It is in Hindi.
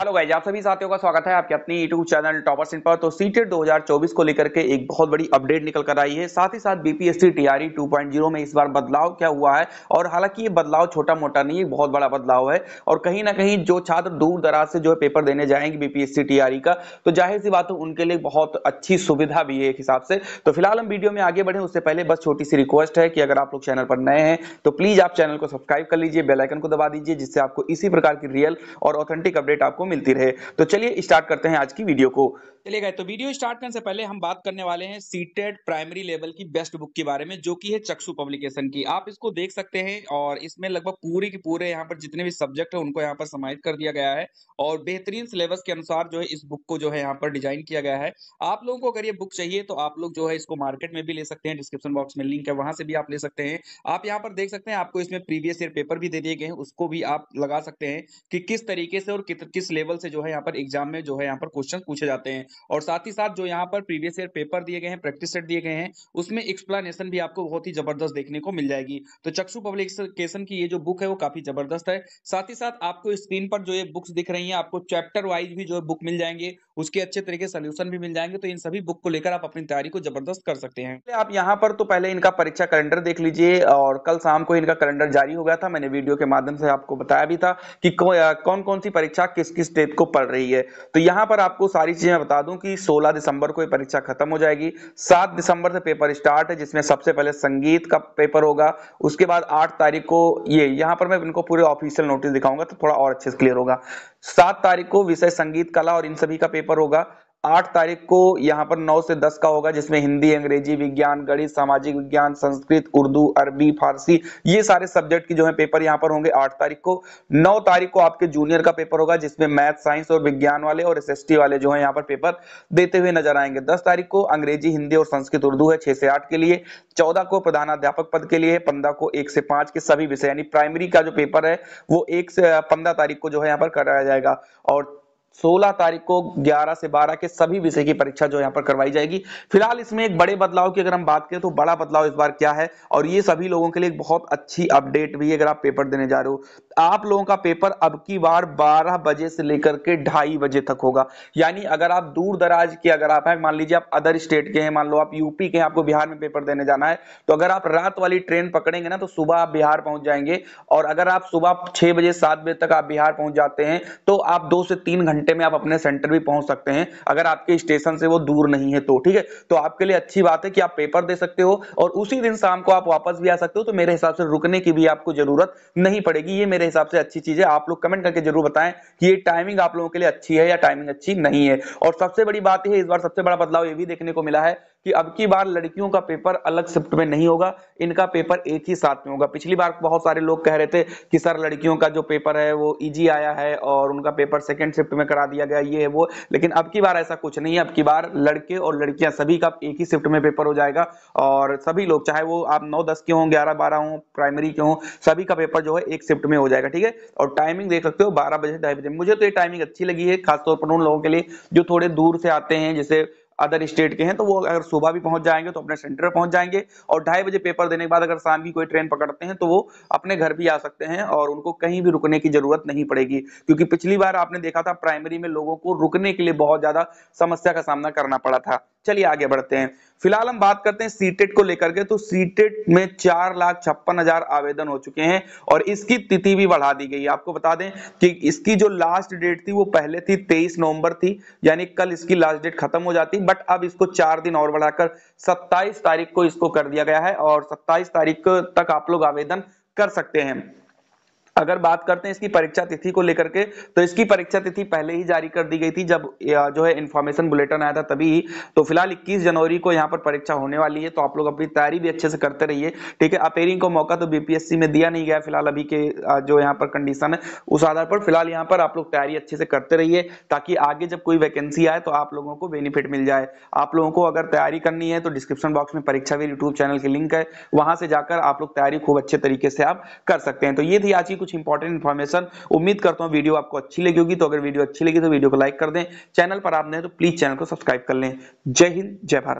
हेलो गाइज आप सभी साथियों का स्वागत है आपके अपने यूट्यूब चैनल टॉपर्स इन पर तो सीटेट 2024 को लेकर के एक बहुत बड़ी अपडेट निकल कर आई है साथ ही साथ बीपीएससी टीआरई 2.0 में इस बार बदलाव क्या हुआ है और हालांकि ये बदलाव छोटा मोटा नहीं है बहुत बड़ा बदलाव है और कहीं ना कहीं जो छात्र दूर दराज से जो है पेपर देने जाएंगे बीपीएससी टीआरई e का तो जाहिर सी बात हो उनके लिए बहुत अच्छी सुविधा भी है एक हिसाब से तो फिलहाल हम वीडियो में आगे बढ़े उससे पहले बस छोटी सी रिक्वेस्ट है कि अगर आप लोग चैनल पर नए हैं तो प्लीज आप चैनल को सब्सक्राइब कर लीजिए बेलाइकन को दबा दीजिए जिससे आपको इसी प्रकार की रियल और ऑथेंटिक अपडेट आपको मिलती रहे तो चलिए स्टार्ट करते हैं आज की वीडियो को चलिए गए तो वीडियो स्टार्ट करने से पहले हम बात करने वाले हैं सीटेड प्राइमरी लेवल की बेस्ट बुक के बारे में जो कि है चक्षु पब्लिकेशन की आप इसको देख सकते हैं और इसमें लगभग पूरे के पूरे यहाँ पर जितने भी सब्जेक्ट है उनको यहाँ पर समाहित कर दिया गया है और बेहतरीन सिलेबस के अनुसार जो है इस बुक को जो है यहाँ पर डिजाइन किया गया है आप लोगों को अगर ये बुक चाहिए तो आप लोग जो है इसको मार्केट में भी ले सकते हैं डिस्क्रिप्शन बॉक्स में लिंक है वहां से भी आप ले सकते हैं आप यहाँ पर देख सकते हैं आपको इसमें प्रीवियस ईयर पेपर भी दे दिए गए हैं उसको भी आप लगा सकते हैं कि किस तरीके से और किस लेवल से जो है यहाँ पर एग्जाम में जो है यहाँ पर क्वेश्चन पूछे जाते हैं और साथ ही साथ जो यहाँ पर प्रीवियस ईयर पेपर दिए गए हैं प्रैक्टिस सेट दिए गए हैं उसमें एक्सप्लेनेशन भी आपको बहुत ही जबरदस्त देखने को मिल जाएगी तो चक्षु पब्लिकेशन की ये जो बुक है वो काफी जबरदस्त है साथ ही साथ आपको स्क्रीन पर जो ये बुक्स दिख रही है आपको चैप्टर वाइज भी जो बुक मिल जाएंगे उसके अच्छे तरीके सोल्यूशन भी मिल जाएंगे तो इन सभी बुक को लेकर आप अपनी तैयारी को जबरदस्त कर सकते हैं आप यहाँ पर तो पहले इनका परीक्षा कैलेंडर देख लीजिए और कल शाम को इनका कैलेंडर जारी हो गया था मैंने वीडियो के माध्यम से आपको बताया भी था कि कौन कौन सी परीक्षा किस किस किस डेट को पढ़ रही है तो यहां पर आपको सारी चीजें बता दूं कि 16 दिसंबर को ये परीक्षा खत्म हो जाएगी 7 दिसंबर से पेपर स्टार्ट है जिसमें सबसे पहले संगीत का पेपर होगा उसके बाद 8 तारीख को ये यहां पर मैं इनको पूरे ऑफिशियल नोटिस दिखाऊंगा तो थोड़ा और अच्छे से क्लियर होगा सात तारीख को विषय संगीत कला और इन सभी का पेपर होगा आठ तारीख को यहाँ पर नौ से दस का होगा जिसमें हिंदी अंग्रेजी विज्ञान गणित सामाजिक विज्ञान संस्कृत उर्दू अरबी फारसी ये सारे सब्जेक्ट की जो है पेपर यहाँ पर होंगे आठ तारीख को नौ तारीख को आपके जूनियर का पेपर होगा जिसमें मैथ साइंस और विज्ञान वाले और एस वाले जो है यहाँ पर पेपर देते हुए नजर आएंगे दस तारीख को अंग्रेजी हिंदी और संस्कृत उर्दू है छह से आठ के लिए चौदह को प्रधानाध्यापक पद के लिए पंद्रह को एक से पांच के सभी विषय यानी प्राइमरी का जो पेपर है वो एक से पंद्रह तारीख को जो है यहाँ पर कराया जाएगा और 16 तारीख को 11 से 12 के सभी विषय की परीक्षा जो यहाँ पर करवाई जाएगी फिलहाल इसमें एक बड़े बदलाव की अगर हम बात करें तो बड़ा बदलाव इस बार क्या है और ये सभी लोगों के लिए बहुत अच्छी अपडेट भी है अगर आप पेपर देने जा रहे हो आप लोगों का पेपर अब की बार बारह बजे से लेकर के ढाई बजे तक होगा यानी अगर आप दूर दराज के अगर आप हैं मान लीजिए आप अदर स्टेट के हैं मान लो आप यूपी के हैं आपको बिहार में पेपर देने जाना है तो अगर आप रात वाली ट्रेन पकड़ेंगे ना तो सुबह आप बिहार पहुंच जाएंगे और अगर आप सुबह छह बजे सात बजे तक आप बिहार पहुंच जाते हैं तो आप दो से तीन घंटे घंटे में आप अपने सेंटर भी पहुंच सकते हैं अगर आपके स्टेशन से वो दूर नहीं है तो ठीक है तो आपके लिए अच्छी बात है कि आप पेपर दे सकते हो और उसी दिन शाम को आप वापस भी आ सकते हो तो मेरे हिसाब से रुकने की भी आपको जरूरत नहीं पड़ेगी ये मेरे हिसाब से अच्छी चीज है आप लोग कमेंट करके जरूर बताएं कि ये टाइमिंग आप लोगों के लिए अच्छी है या टाइमिंग अच्छी नहीं है और सबसे बड़ी बात यह इस बार सबसे बड़ा बदलाव ये भी देखने को मिला है कि अब की बार लड़कियों का पेपर अलग शिफ्ट में नहीं होगा इनका पेपर एक ही साथ में होगा पिछली बार बहुत सारे लोग कह रहे थे कि सर लड़कियों का जो पेपर है वो इजी e आया है और उनका पेपर सेकेंड शिफ्ट में करा दिया गया ये है वो लेकिन अब की बार ऐसा कुछ नहीं है अब की बार लड़के और लड़कियां सभी का एक ही शिफ्ट में पेपर हो जाएगा और सभी लोग चाहे वो आप नौ दस के हों ग्यारह बारह हों प्राइमरी के हों सभी का पेपर जो है एक शिफ्ट में हो जाएगा ठीक है और टाइमिंग देख सकते हो बारह बजे ढाई बजे मुझे तो ये टाइमिंग अच्छी लगी है खासतौर पर उन लोगों के लिए जो थोड़े दूर से आते हैं जैसे अदर स्टेट के हैं तो वो अगर सुबह भी पहुंच जाएंगे तो अपने सेंटर पहुंच जाएंगे और ढाई बजे पेपर देने के बाद अगर शाम की कोई ट्रेन पकड़ते हैं तो वो अपने घर भी आ सकते हैं और उनको कहीं भी रुकने की जरूरत नहीं पड़ेगी क्योंकि पिछली बार आपने देखा था प्राइमरी में लोगों को रुकने के लिए बहुत ज्यादा समस्या का सामना करना पड़ा था चलिए आगे बढ़ते हैं फिलहाल हम बात करते हैं सीटेट e को लेकर के तो सीटेट e में चार लाख छप्पन हजार आवेदन हो चुके हैं और इसकी तिथि भी बढ़ा दी गई है आपको बता दें कि इसकी जो लास्ट डेट थी वो पहले थी 23 नवंबर थी यानी कल इसकी लास्ट डेट खत्म हो जाती बट अब इसको चार दिन और बढ़ाकर 27 तारीख को इसको कर दिया गया है और सत्ताईस तारीख तक आप लोग आवेदन कर सकते हैं अगर बात करते हैं इसकी परीक्षा तिथि को लेकर के तो इसकी परीक्षा तिथि पहले ही जारी कर दी गई थी जब जो है इन्फॉर्मेशन बुलेटिन आया था तभी तो फिलहाल 21 जनवरी को यहाँ पर परीक्षा होने वाली है तो आप लोग अपनी तैयारी भी अच्छे से करते रहिए ठीक है अपेयरिंग को मौका तो बीपीएससी में दिया नहीं गया फिलहाल अभी के जो यहाँ पर कंडीशन है उस आधार पर फिलहाल यहाँ पर आप लोग तैयारी अच्छे से करते रहिए ताकि आगे जब कोई वैकेंसी आए तो आप लोगों को बेनिफिट मिल जाए आप लोगों को अगर तैयारी करनी है तो डिस्क्रिप्शन बॉक्स में परीक्षा भी यूट्यूब चैनल की लिंक है वहां से जाकर आप लोग तैयारी खूब अच्छे तरीके से आप कर सकते हैं तो ये थी आज की कुछ कुछ इंपॉर्टेंट इन्फॉर्मेशन उम्मीद करता हूँ वीडियो आपको अच्छी लगी होगी तो अगर वीडियो अच्छी लगी तो वीडियो को लाइक कर दें चैनल पर आप तो प्लीज चैनल को सब्सक्राइब कर लें जय हिंद जय भारत